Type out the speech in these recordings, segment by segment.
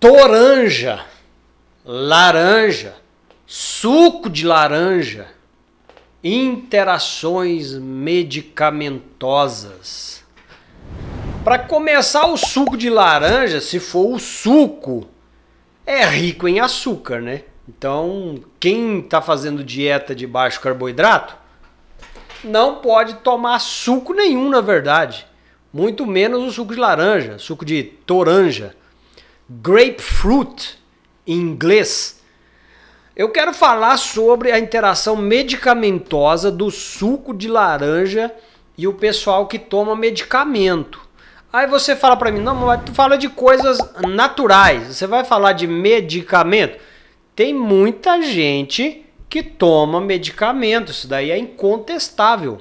toranja, laranja, suco de laranja, interações medicamentosas. Para começar, o suco de laranja, se for o suco, é rico em açúcar, né? Então, quem está fazendo dieta de baixo carboidrato não pode tomar suco nenhum, na verdade. Muito menos o suco de laranja, suco de toranja grapefruit em inglês. Eu quero falar sobre a interação medicamentosa do suco de laranja e o pessoal que toma medicamento. Aí você fala para mim, não, mas tu fala de coisas naturais. Você vai falar de medicamento? Tem muita gente que toma medicamento, isso daí é incontestável.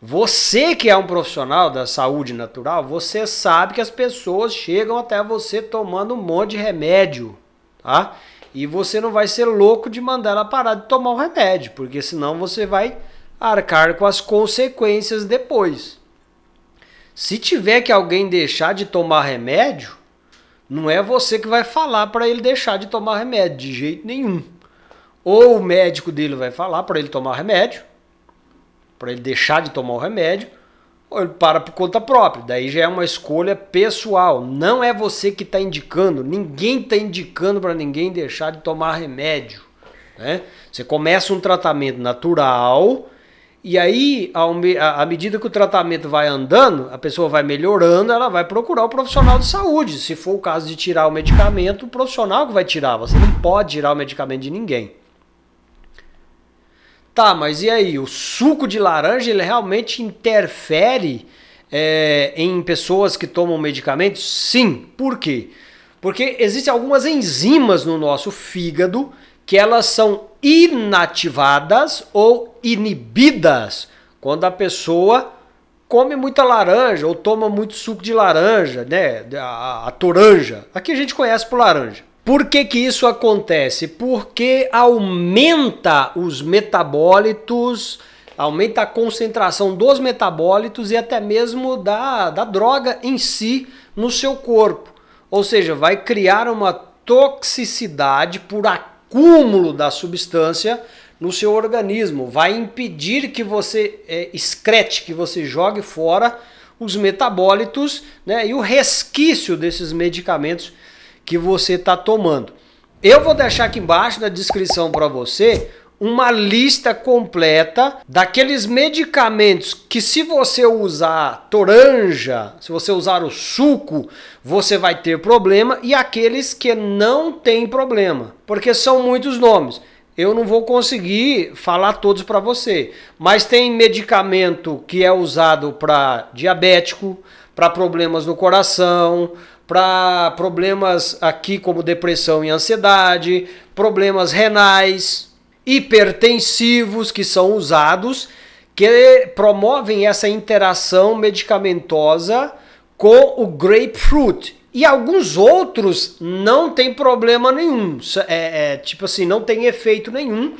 Você que é um profissional da saúde natural, você sabe que as pessoas chegam até você tomando um monte de remédio, tá? E você não vai ser louco de mandar ela parar de tomar o remédio, porque senão você vai arcar com as consequências depois. Se tiver que alguém deixar de tomar remédio, não é você que vai falar para ele deixar de tomar remédio de jeito nenhum. Ou o médico dele vai falar para ele tomar remédio, para ele deixar de tomar o remédio, ou ele para por conta própria. Daí já é uma escolha pessoal. Não é você que está indicando. Ninguém está indicando para ninguém deixar de tomar remédio. Né? Você começa um tratamento natural. E aí, à medida que o tratamento vai andando, a pessoa vai melhorando, ela vai procurar o profissional de saúde. Se for o caso de tirar o medicamento, o profissional que vai tirar. Você não pode tirar o medicamento de ninguém. Tá, mas e aí? O suco de laranja ele realmente interfere é, em pessoas que tomam medicamentos? Sim. Por quê? Porque existem algumas enzimas no nosso fígado que elas são inativadas ou inibidas quando a pessoa come muita laranja ou toma muito suco de laranja, né? A, a, a toranja. Aqui a gente conhece por laranja. Por que, que isso acontece? Porque aumenta os metabólitos, aumenta a concentração dos metabólitos e até mesmo da, da droga em si no seu corpo. Ou seja, vai criar uma toxicidade por acúmulo da substância no seu organismo. Vai impedir que você é, excrete, que você jogue fora os metabólitos né, e o resquício desses medicamentos que você está tomando. Eu vou deixar aqui embaixo na descrição para você uma lista completa daqueles medicamentos que se você usar toranja, se você usar o suco, você vai ter problema e aqueles que não tem problema, porque são muitos nomes. Eu não vou conseguir falar todos para você, mas tem medicamento que é usado para diabético, para problemas no coração, para problemas aqui como depressão e ansiedade, problemas renais, hipertensivos que são usados que promovem essa interação medicamentosa com o grapefruit. E alguns outros não tem problema nenhum. É, é, tipo assim, não tem efeito nenhum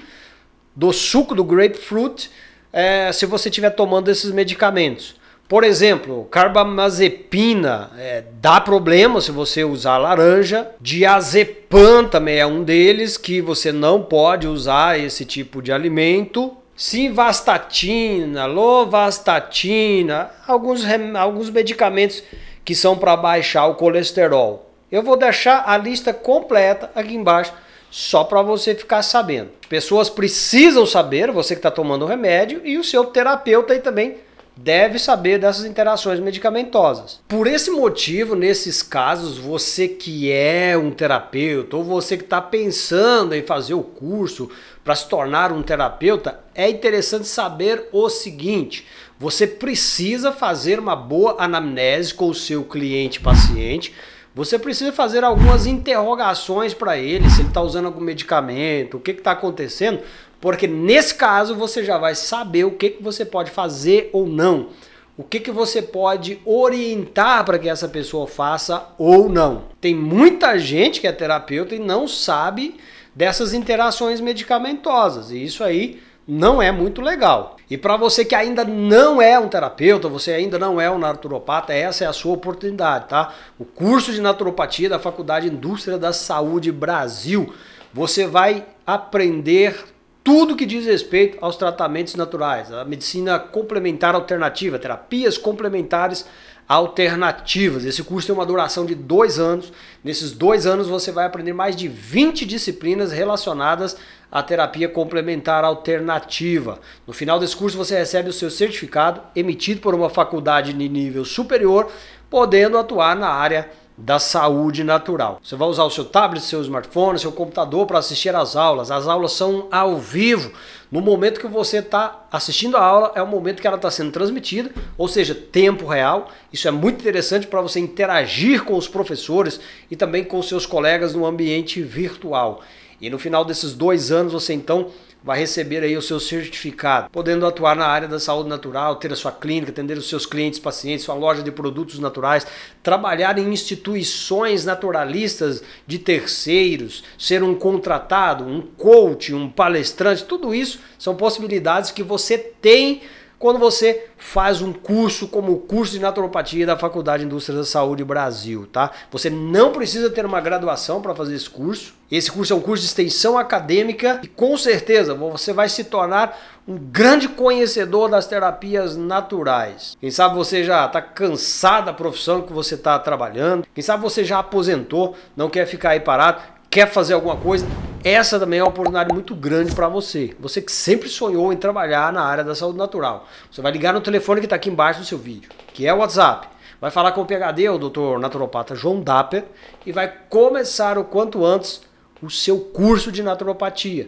do suco do grapefruit é, se você estiver tomando esses medicamentos. Por exemplo, carbamazepina é, dá problema se você usar laranja. Diazepam também é um deles que você não pode usar esse tipo de alimento. Simvastatina, lovastatina, alguns, alguns medicamentos que são para baixar o colesterol. Eu vou deixar a lista completa aqui embaixo só para você ficar sabendo. Pessoas precisam saber, você que está tomando o remédio e o seu terapeuta aí também deve saber dessas interações medicamentosas. Por esse motivo, nesses casos, você que é um terapeuta ou você que está pensando em fazer o curso para se tornar um terapeuta, é interessante saber o seguinte: você precisa fazer uma boa anamnese com o seu cliente paciente. Você precisa fazer algumas interrogações para ele, se ele está usando algum medicamento, o que está acontecendo, porque nesse caso você já vai saber o que, que você pode fazer ou não. O que, que você pode orientar para que essa pessoa faça ou não. Tem muita gente que é terapeuta e não sabe dessas interações medicamentosas. E isso aí não é muito legal. E para você que ainda não é um terapeuta, você ainda não é um naturopata, essa é a sua oportunidade, tá? O curso de naturopatia da Faculdade Indústria da Saúde Brasil. Você vai aprender tudo que diz respeito aos tratamentos naturais, a medicina complementar alternativa, terapias complementares alternativas. Esse curso tem uma duração de dois anos. Nesses dois anos você vai aprender mais de 20 disciplinas relacionadas à terapia complementar alternativa. No final desse curso você recebe o seu certificado emitido por uma faculdade de nível superior, podendo atuar na área da saúde natural. Você vai usar o seu tablet, seu smartphone, seu computador para assistir às aulas. As aulas são ao vivo. No momento que você está assistindo a aula, é o momento que ela está sendo transmitida, ou seja, tempo real. Isso é muito interessante para você interagir com os professores e também com seus colegas no ambiente virtual. E no final desses dois anos, você então vai receber aí o seu certificado, podendo atuar na área da saúde natural, ter a sua clínica, atender os seus clientes, pacientes, sua loja de produtos naturais, trabalhar em instituições naturalistas de terceiros, ser um contratado, um coach, um palestrante, tudo isso são possibilidades que você tem quando você faz um curso como o curso de naturopatia da Faculdade de Indústria da Saúde Brasil, tá? Você não precisa ter uma graduação para fazer esse curso. Esse curso é um curso de extensão acadêmica e com certeza você vai se tornar um grande conhecedor das terapias naturais. Quem sabe você já está cansado da profissão que você está trabalhando, quem sabe você já aposentou, não quer ficar aí parado, quer fazer alguma coisa, essa também é uma oportunidade muito grande para você. Você que sempre sonhou em trabalhar na área da saúde natural. Você vai ligar no telefone que está aqui embaixo do seu vídeo, que é o WhatsApp. Vai falar com o PHD, o doutor naturopata João Dapper, e vai começar o quanto antes o seu curso de naturopatia.